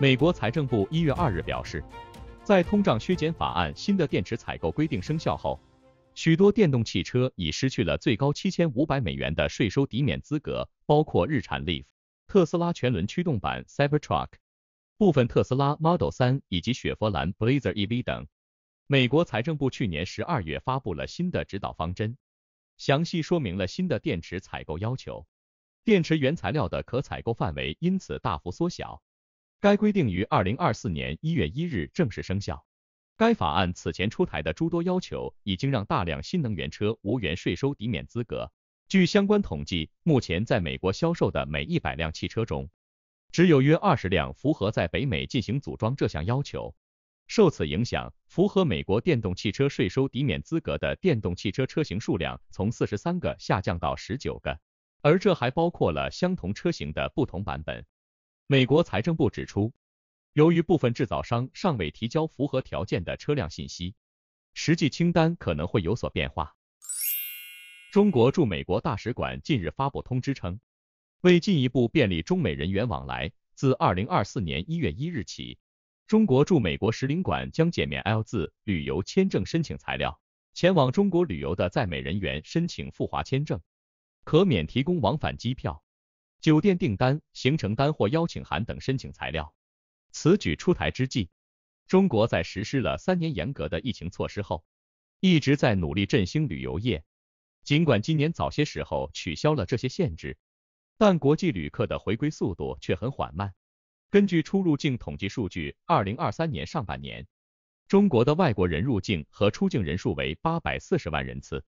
美国财政部一月二日表示，在通胀削减法案新的电池采购规定生效后，许多电动汽车已失去了最高七千五百美元的税收抵免资格，包括日产 Leaf、特斯拉全轮驱动版 Cybertruck、部分特斯拉 Model 3以及雪佛兰 Blazer EV 等。美国财政部去年十二月发布了新的指导方针，详细说明了新的电池采购要求，电池原材料的可采购范围因此大幅缩小。该规定于二零二四年一月一日正式生效。该法案此前出台的诸多要求，已经让大量新能源车无缘税收抵免资格。据相关统计，目前在美国销售的每一百辆汽车中，只有约二十辆符合在北美进行组装这项要求。受此影响，符合美国电动汽车税收抵免资格的电动汽车车型数量从四十三个下降到十九个，而这还包括了相同车型的不同版本。美国财政部指出，由于部分制造商尚未提交符合条件的车辆信息，实际清单可能会有所变化。中国驻美国大使馆近日发布通知称，为进一步便利中美人员往来，自二零二四年一月一日起，中国驻美国使领馆将减免 L 字旅游签证申请材料。前往中国旅游的在美人员申请赴华签证，可免提供往返机票。酒店订单、行程单或邀请函等申请材料。此举出台之际，中国在实施了三年严格的疫情措施后，一直在努力振兴旅游业。尽管今年早些时候取消了这些限制，但国际旅客的回归速度却很缓慢。根据出入境统计数据，二零二三年上半年，中国的外国人入境和出境人数为八百四十万人次，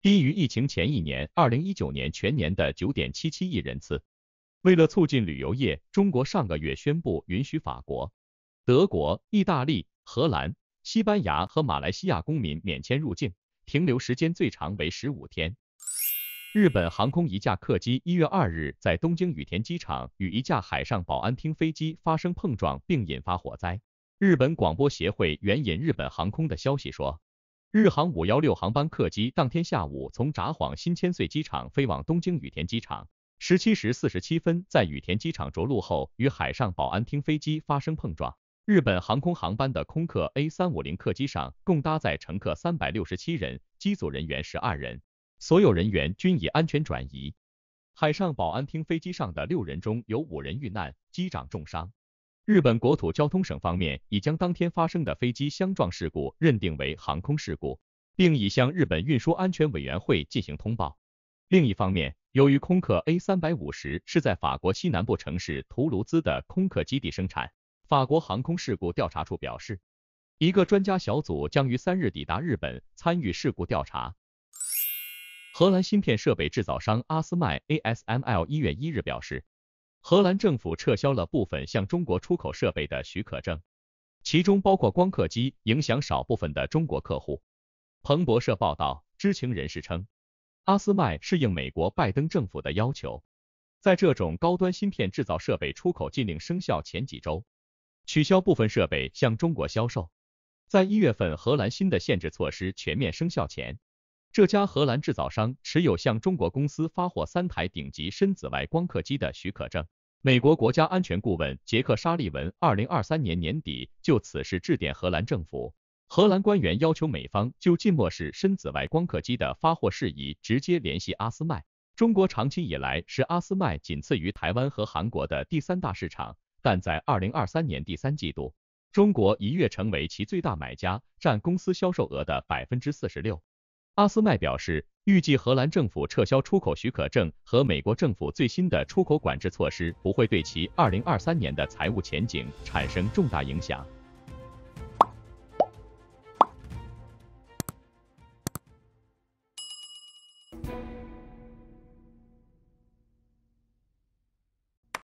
低于疫情前一年二零一九年全年的九点七七亿人次。为了促进旅游业，中国上个月宣布允许法国、德国、意大利、荷兰、西班牙和马来西亚公民免签入境，停留时间最长为十五天。日本航空一架客机一月二日在东京羽田机场与一架海上保安厅飞机发生碰撞并引发火灾。日本广播协会援引日本航空的消息说，日航五幺六航班客机当天下午从札幌新千岁机场飞往东京羽田机场。十七时四十七分，在羽田机场着陆后，与海上保安厅飞机发生碰撞。日本航空航班的空客 A 三五零客机上共搭载乘客三百六十七人，机组人员十二人，所有人员均已安全转移。海上保安厅飞机上的六人中有五人遇难，机长重伤。日本国土交通省方面已将当天发生的飞机相撞事故认定为航空事故，并已向日本运输安全委员会进行通报。另一方面，由于空客 A350 是在法国西南部城市图卢兹的空客基地生产，法国航空事故调查处表示，一个专家小组将于三日抵达日本参与事故调查。荷兰芯片设备制造商阿斯麦 （ASML） 一月一日表示，荷兰政府撤销了部分向中国出口设备的许可证，其中包括光刻机，影响少部分的中国客户。彭博社报道，知情人士称。阿斯麦适应美国拜登政府的要求，在这种高端芯片制造设备出口禁令生效前几周，取消部分设备向中国销售。在一月份荷兰新的限制措施全面生效前，这家荷兰制造商持有向中国公司发货三台顶级深紫外光刻机的许可证。美国国家安全顾问杰克·沙利文二零二三年年底就此事致电荷兰政府。荷兰官员要求美方就近默式深紫外光刻机的发货事宜直接联系阿斯麦。中国长期以来是阿斯麦仅次于台湾和韩国的第三大市场，但在二零二三年第三季度，中国一跃成为其最大买家，占公司销售额的百分之四十六。阿斯麦表示，预计荷兰政府撤销出口许可证和美国政府最新的出口管制措施不会对其二零二三年的财务前景产生重大影响。